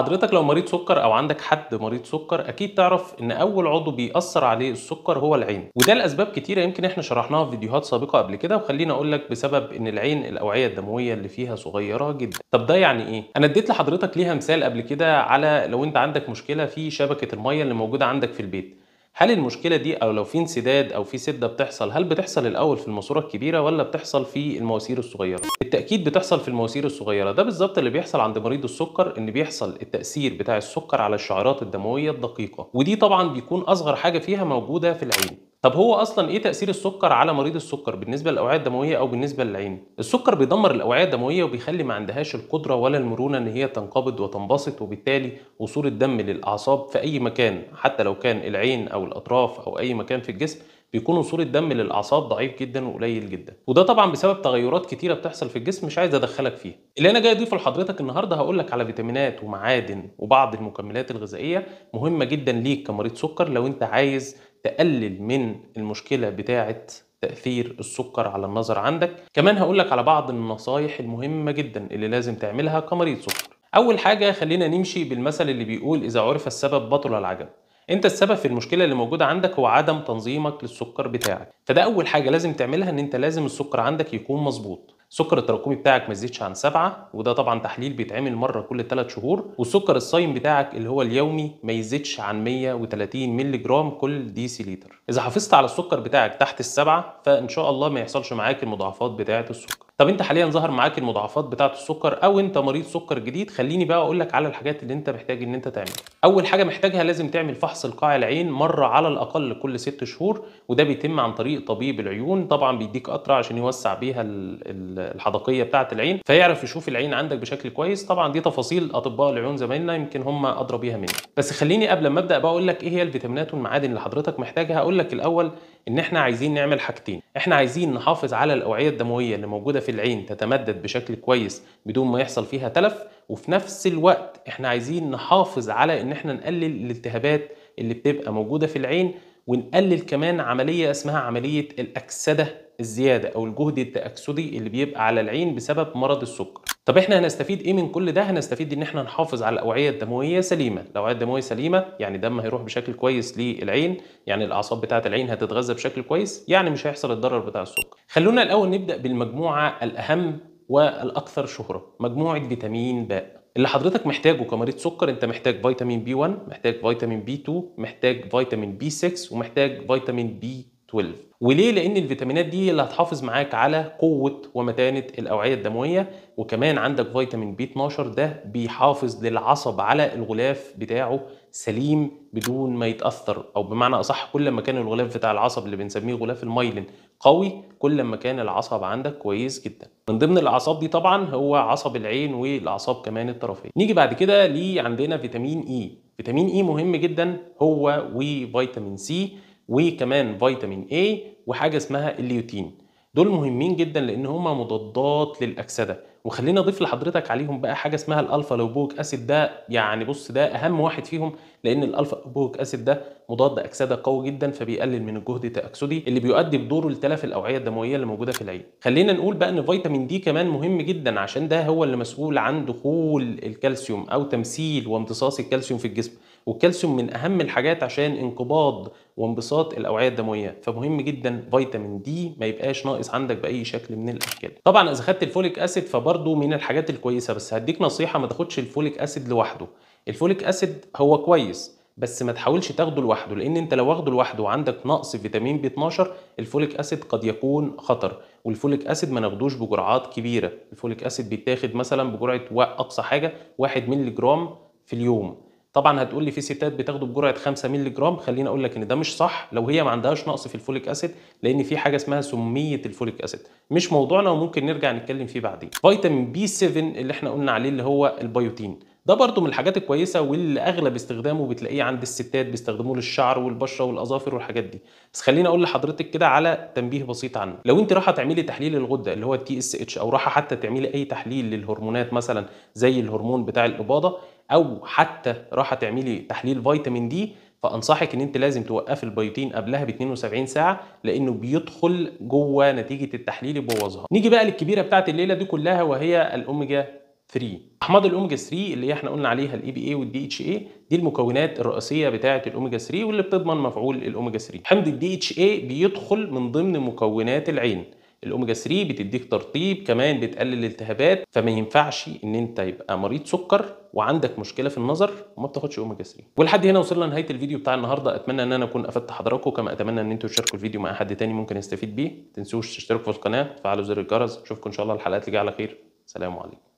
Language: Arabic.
حضرتك لو مريض سكر او عندك حد مريض سكر اكيد تعرف ان اول عضو بيأثر عليه السكر هو العين وده لاسباب كتيره يمكن احنا شرحناها في فيديوهات سابقه قبل كده وخلينا اقول لك بسبب ان العين الاوعيه الدمويه اللي فيها صغيره جدا طب ده يعني ايه انا اديت لحضرتك ليها مثال قبل كده على لو انت عندك مشكله في شبكه الميه اللي موجوده عندك في البيت هل المشكله دي او لو في انسداد او في سده بتحصل هل بتحصل الاول في الماسوره الكبيره ولا بتحصل في المواسير الصغيره بالتاكيد بتحصل في المواسير الصغيره ده بالظبط اللي بيحصل عند مريض السكر ان بيحصل التاثير بتاع السكر على الشعيرات الدمويه الدقيقه ودي طبعا بيكون اصغر حاجه فيها موجوده في العين طب هو اصلا ايه تاثير السكر على مريض السكر بالنسبه للاوعيه الدمويه او بالنسبه للعين السكر بيدمر الاوعيه الدمويه وبيخلي ما عندهاش القدره ولا المرونه ان هي تنقبض وتنبسط وبالتالي وصول الدم للاعصاب في اي مكان حتى لو كان العين او الاطراف او اي مكان في الجسم بيكون وصول الدم للاعصاب ضعيف جدا وقليل جدا وده طبعا بسبب تغيرات كتيره بتحصل في الجسم مش عايز ادخلك فيها اللي انا جاي اضيفه لحضرتك النهارده هقول لك على فيتامينات ومعادن وبعض المكملات الغذائيه مهمه جدا ليك كمريض سكر لو انت عايز تقلل من المشكله بتاعه تاثير السكر على النظر عندك كمان هقولك على بعض النصايح المهمه جدا اللي لازم تعملها كمريض سكر اول حاجه خلينا نمشي بالمثل اللي بيقول اذا عرف السبب بطل العجب انت السبب في المشكله اللي موجوده عندك هو عدم تنظيمك للسكر بتاعك فده اول حاجه لازم تعملها ان انت لازم السكر عندك يكون مظبوط السكر التراكمي بتاعك ما يزيدش عن سبعة وده طبعا تحليل بيتعمل مره كل 3 شهور والسكر الصايم بتاعك اللي هو اليومي ما يزيدش عن 130 مللي جرام كل سي لتر اذا حافظت على السكر بتاعك تحت السبعة فان شاء الله ما يحصلش معاك المضاعفات بتاعه السكر طب انت حاليا ظهر معاك المضاعفات بتاعه السكر او انت مريض سكر جديد خليني بقى اقول لك على الحاجات اللي انت محتاج ان انت تعملها اول حاجه محتاجها لازم تعمل فحص القاع العين مره على الاقل كل ست شهور وده بيتم عن طريق طبيب العيون طبعا بيديك قطره عشان يوسع بيها الحدقيه بتاعه العين فيعرف يشوف العين عندك بشكل كويس طبعا دي تفاصيل اطباء العيون زمايلنا يمكن هم ادرى بيها مني بس خليني قبل ما ابدا بقى اقول لك ايه هي الفيتامينات والمعادن اللي حضرتك محتاجها اقول لك الاول ان احنا عايزين نعمل حاجتين احنا عايزين نحافظ على الاوعيه الدمويه اللي موجوده في العين تتمدد بشكل كويس بدون ما يحصل فيها تلف وفي نفس الوقت احنا عايزين نحافظ على ان احنا نقلل الالتهابات اللي بتبقى موجوده في العين ونقلل كمان عمليه اسمها عمليه الاكسده الزياده او الجهد التاكسدي اللي بيبقى على العين بسبب مرض السكر طب احنا هنستفيد ايه من كل ده هنستفيد ان احنا نحافظ على الاوعيه الدمويه سليمه الاوعيه الدمويه سليمه يعني دم هيروح بشكل كويس للعين يعني الاعصاب بتاعه العين هتتغذى بشكل كويس يعني مش هيحصل الضرر بتاع السكر خلونا الاول نبدا بالمجموعه الاهم والاكثر شهره مجموعه فيتامين باء اللي حضرتك محتاجه كمريض سكر انت محتاج فيتامين بي 1 محتاج فيتامين بي 2 محتاج فيتامين بي 6 ومحتاج فيتامين بي 12 وليه لان الفيتامينات دي اللي هتحافظ معاك على قوه ومتانه الاوعيه الدمويه وكمان عندك فيتامين بي 12 ده بيحافظ للعصب على الغلاف بتاعه سليم بدون ما يتاثر او بمعنى اصح كل ما كان الغلاف بتاع العصب اللي بنسميه غلاف المايلين قوي كل ما كان العصب عندك كويس جدا من ضمن الاعصاب دي طبعا هو عصب العين والاعصاب كمان الطرفيه نيجي بعد كده ليه عندنا فيتامين اي e. فيتامين اي e مهم جدا هو وفيتامين سي وكمان فيتامين A وحاجه اسمها الليوتين دول مهمين جدا لان هما مضادات للاكسده وخلينا اضيف لحضرتك عليهم بقى حاجه اسمها الالفا لوبوك اسيد ده يعني بص ده اهم واحد فيهم لان الالفا لوبوك اسيد ده مضاد اكسده قوي جدا فبيقلل من الجهد التاكسدي اللي بيؤدي بدوره لتلف الاوعيه الدمويه اللي موجوده في العين خلينا نقول بقى ان فيتامين دي كمان مهم جدا عشان ده هو اللي مسؤول عن دخول الكالسيوم او تمثيل وامتصاص الكالسيوم في الجسم والكالسيوم من اهم الحاجات عشان انقباض وانبساط الاوعيه الدمويه فمهم جدا فيتامين دي ما يبقاش ناقص عندك باي شكل من الاشكال طبعا اذا خدت الفوليك اسيد فبرضه من الحاجات الكويسه بس هديك نصيحه ما تاخدش الفوليك اسيد لوحده الفوليك اسيد هو كويس بس ما تحاولش تاخده لوحده لان انت لو واخده لوحده وعندك نقص فيتامين بي 12 الفوليك اسيد قد يكون خطر والفوليك اسيد ما ناخدوش بجرعات كبيره الفوليك اسيد بيتاخد مثلا بجرعه اقصى حاجه 1 مللي جرام في اليوم طبعا هتقول لي في ستات بتاخده بجرعه 5 مللي جرام خليني اقول لك ان ده مش صح لو هي ما عندهاش نقص في الفوليك اسيد لان في حاجه اسمها سميه الفوليك اسيد مش موضوعنا وممكن نرجع نتكلم فيه بعدين فيتامين بي 7 اللي احنا قلنا عليه اللي هو البيوتين ده برضو من الحاجات الكويسه واللي اغلب استخدامه بتلاقيه عند الستات بيستخدموه للشعر والبشره والاظافر والحاجات دي بس خليني اقول لحضرتك كده على تنبيه بسيط عنه لو انت رايحه تعملي تحليل الغده اللي هو تي اس اتش او رايحه حتى تعملي اي تحليل للهرمونات مثلا زي الهرمون بتاع الاباضه او حتى راح تعملي تحليل فيتامين دي فانصحك ان انت لازم توقفي البيوتين قبلها ب 72 ساعه لانه بيدخل جوه نتيجه التحليل يبوظها نيجي بقى للكبيره بتاعت الليله دي كلها وهي الاوميجا 3 احماض الاوميجا 3 اللي احنا قلنا عليها الاي بي اي والدي اتش اي دي المكونات الرئيسيه بتاعه الاوميجا 3 واللي بتضمن مفعول الاوميجا 3 حمض الدي اتش اي بيدخل من ضمن مكونات العين الاوميجا 3 بتديك ترطيب كمان بتقلل الالتهابات فما ينفعش ان انت يبقى مريض سكر وعندك مشكله في النظر وما بتاخدش اوميجا 3 ولحد هنا وصلنا لنهايه الفيديو بتاع النهارده اتمنى ان انا اكون افدت حضراتكم كما اتمنى ان انتم تشاركوا الفيديو مع حد تاني ممكن يستفيد بيه تنسوش تشتركوا في القناه تفعلوا زر الجرس اشوفكم ان شاء الله الحلقات اللي جايه على خير سلام عليكم